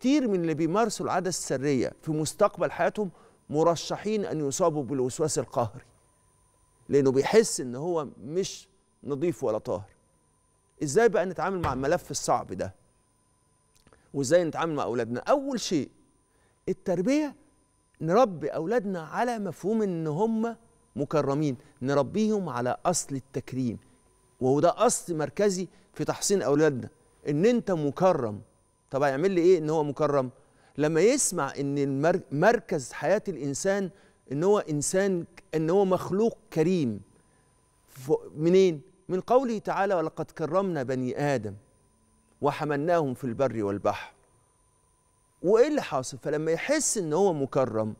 كتير من اللي بيمارسوا العادة السرية في مستقبل حياتهم مرشحين أن يصابوا بالوسواس القهري لأنه بيحس إن هو مش نظيف ولا طاهر إزاي بقى نتعامل مع الملف الصعب ده وإزاي نتعامل مع أولادنا أول شيء التربية نربي أولادنا على مفهوم إن هم مكرمين نربيهم على أصل التكريم وهو ده أصل مركزي في تحصين أولادنا إن أنت مكرم طب هيعمل لي ايه ان هو مكرم لما يسمع ان مركز حياه الانسان ان هو انسان ان هو مخلوق كريم منين من قوله تعالى ولقد كرمنا بني ادم وحملناهم في البر والبحر وايه اللي حاصل فلما يحس ان هو مكرم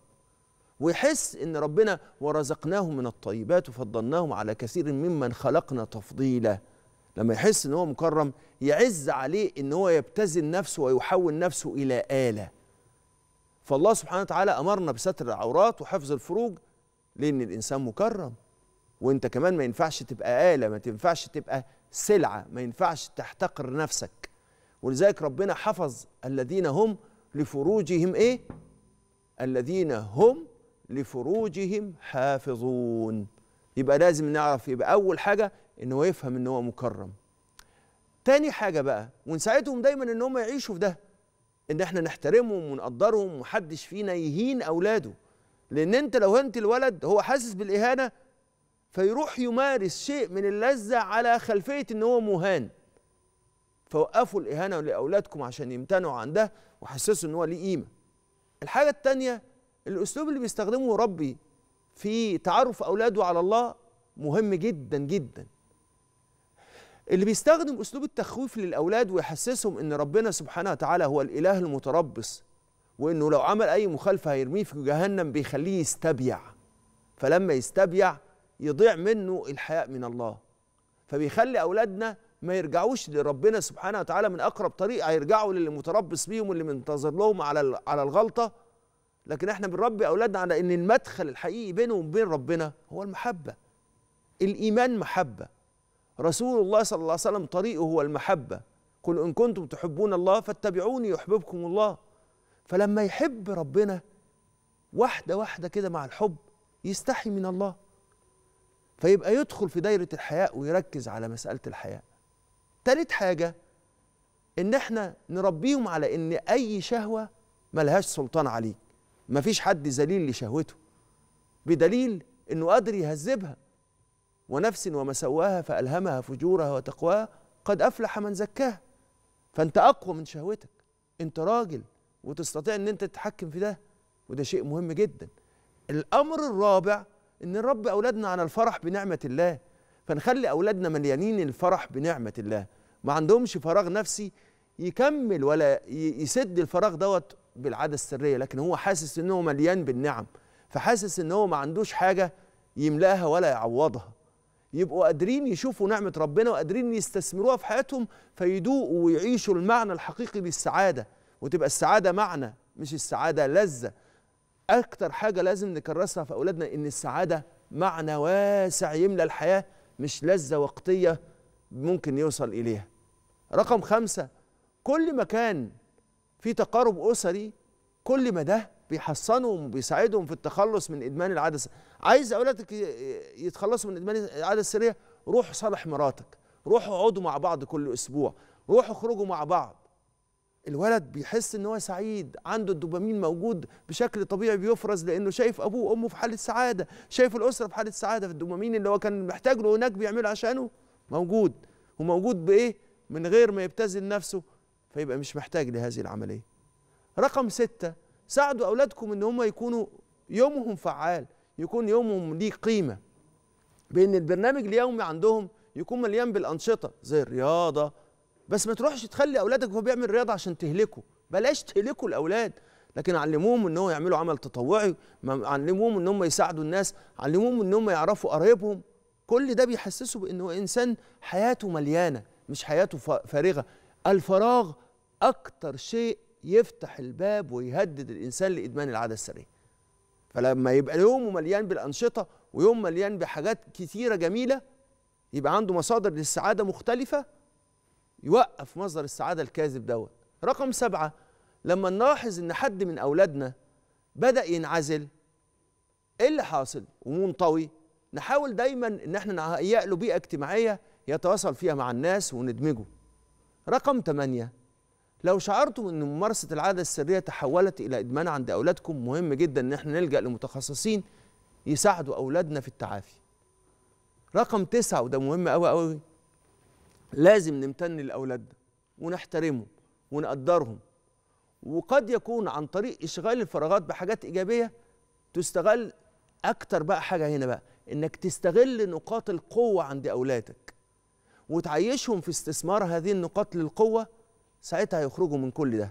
ويحس ان ربنا ورزقناهم من الطيبات وفضلناهم على كثير ممن خلقنا تفضيلا لما يحس ان هو مكرم يعز عليه ان هو يبتزل نفسه ويحول نفسه الى آلة فالله سبحانه وتعالى امرنا بستر العورات وحفظ الفروج لان الانسان مكرم وانت كمان ما ينفعش تبقى آلة ما تنفعش تبقى سلعة ما ينفعش تحتقر نفسك ولذلك ربنا حفظ الذين هم لفروجهم ايه الذين هم لفروجهم حافظون يبقى لازم نعرف يبقى اول حاجه ان هو يفهم ان هو مكرم تاني حاجة بقى ونساعدهم دايما ان هم يعيشوا في ده ان احنا نحترمهم ونقدرهم ومحدش فينا يهين اولاده لان انت لو هنت الولد هو حاسس بالاهانة فيروح يمارس شيء من اللذة على خلفية ان هو مهان فوقفوا الاهانة لاولادكم عشان يمتنعوا عن ده وحسسوا ان هو ليه قيمة الحاجة التانية الاسلوب اللي بيستخدمه ربي في تعرف اولاده على الله مهم جدا جدا اللي بيستخدم اسلوب التخويف للاولاد ويحسسهم ان ربنا سبحانه وتعالى هو الاله المتربص وانه لو عمل اي مخالفه هيرميه في جهنم بيخليه يستبيع فلما يستبيع يضيع منه الحياء من الله فبيخلي اولادنا ما يرجعوش لربنا سبحانه وتعالى من اقرب طريق هيرجعوا للي متربص بيهم واللي منتظر لهم على على الغلطه لكن احنا بنربي اولادنا على ان المدخل الحقيقي بينهم وبين ربنا هو المحبه الايمان محبه رسول الله صلى الله عليه وسلم طريقه هو المحبة قل إن كنتم تحبون الله فاتبعوني يحببكم الله فلما يحب ربنا واحدة واحدة كده مع الحب يستحي من الله فيبقى يدخل في دايرة الحياء ويركز على مسألة الحياء تالت حاجة إن إحنا نربيهم على إن أي شهوة ملهاش سلطان عليك مفيش حد ذليل لشهوته بدليل إنه قادر يهذبها ونفس وما سواها فألهمها فجورها وتقواها قد أفلح من زكاها فأنت أقوى من شهوتك أنت راجل وتستطيع أن أنت تتحكم في ده وده شيء مهم جدا الأمر الرابع أن نربي أولادنا على الفرح بنعمة الله فنخلي أولادنا مليانين الفرح بنعمة الله ما عندهمش فراغ نفسي يكمل ولا يسد الفراغ دوت بالعادة السرية لكن هو حاسس أنه مليان بالنعم فحاسس أنه ما عندوش حاجة يملاها ولا يعوضها يبقوا قادرين يشوفوا نعمة ربنا وقادرين يستثمروها في حياتهم فيدوقوا ويعيشوا المعنى الحقيقي للسعادة وتبقى السعادة معنى مش السعادة لذة أكتر حاجة لازم نكرسها في أولادنا إن السعادة معنى واسع يملى الحياة مش لذة وقتية ممكن يوصل إليها رقم خمسة كل ما كان في تقارب أسري كل ما ده بيحصنهم وبيساعدهم في التخلص من ادمان العاده السريه عايز اولادك يتخلصوا من ادمان العاده السريه روح صالح مراتك روحوا اقعدوا مع بعض كل اسبوع روحوا اخرجوا مع بعض الولد بيحس ان هو سعيد عنده الدوبامين موجود بشكل طبيعي بيفرز لانه شايف ابوه وامه في حاله سعاده شايف الاسره في حاله سعاده فالدوبامين اللي هو كان محتاج له هناك بيعمله عشانه موجود وموجود بايه من غير ما يبتذل نفسه فيبقى مش محتاج لهذه العمليه رقم ستة ساعدوا أولادكم إن هم يكونوا يومهم فعال يكون يومهم ليه قيمة بإن البرنامج اليومي عندهم يكون مليان بالأنشطة زي الرياضة بس ما تروحش تخلي أولادك هو بيعمل رياضة عشان تهلكه بلاش تهلكوا الأولاد لكن علموهم ان هو يعملوا عمل تطوعي علموهم ان هم يساعدوا الناس علموهم ان هم يعرفوا قرايبهم كل ده بيحسسه بانه انسان حياته مليانه مش حياته فارغه الفراغ اكتر شيء يفتح الباب ويهدد الانسان لادمان العاده السريه فلما يبقى يومه مليان بالانشطه ويوم مليان بحاجات كثيره جميله يبقى عنده مصادر للسعاده مختلفه يوقف مصدر السعاده الكاذب دوت رقم سبعه لما نلاحظ ان حد من اولادنا بدا ينعزل ايه اللي حاصل ومنطوي نحاول دايما ان احنا نهيئ له بيئه اجتماعيه يتواصل فيها مع الناس وندمجه رقم ثمانيه لو شعرتم ان ممارسه العاده السريه تحولت الى ادمان عند اولادكم مهم جدا ان احنا نلجا لمتخصصين يساعدوا اولادنا في التعافي رقم تسعة وده مهم قوي قوي لازم نمتن لاولادنا ونحترمهم ونقدرهم وقد يكون عن طريق اشغال الفراغات بحاجات ايجابيه تستغل اكتر بقى حاجه هنا بقى انك تستغل نقاط القوه عند اولادك وتعيشهم في استثمار هذه النقاط للقوه ساعتها هيخرجوا من كل ده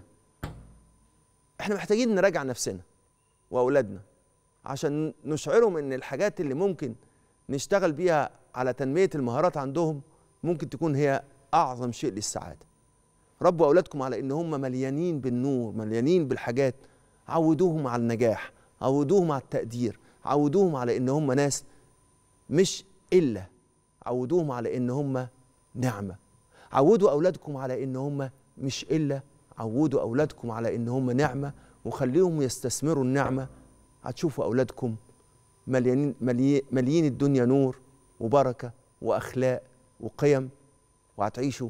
احنا محتاجين نراجع نفسنا واولادنا عشان نشعرهم ان الحاجات اللي ممكن نشتغل بيها على تنميه المهارات عندهم ممكن تكون هي اعظم شيء للسعاده ربوا اولادكم على ان هم مليانين بالنور مليانين بالحاجات عودوهم على النجاح عودوهم على التقدير عودوهم على ان هم ناس مش الا عودوهم على ان هم نعمه عودوا اولادكم على ان هم مش إلا عودوا أولادكم على إن هم نعمة وخليهم يستثمروا النعمة هتشوفوا أولادكم مليانين, مليين الدنيا نور وبركة وأخلاق وقيم وهتعيشوا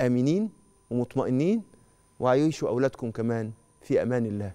آمنين ومطمئنين وهيعيشوا أولادكم كمان في أمان الله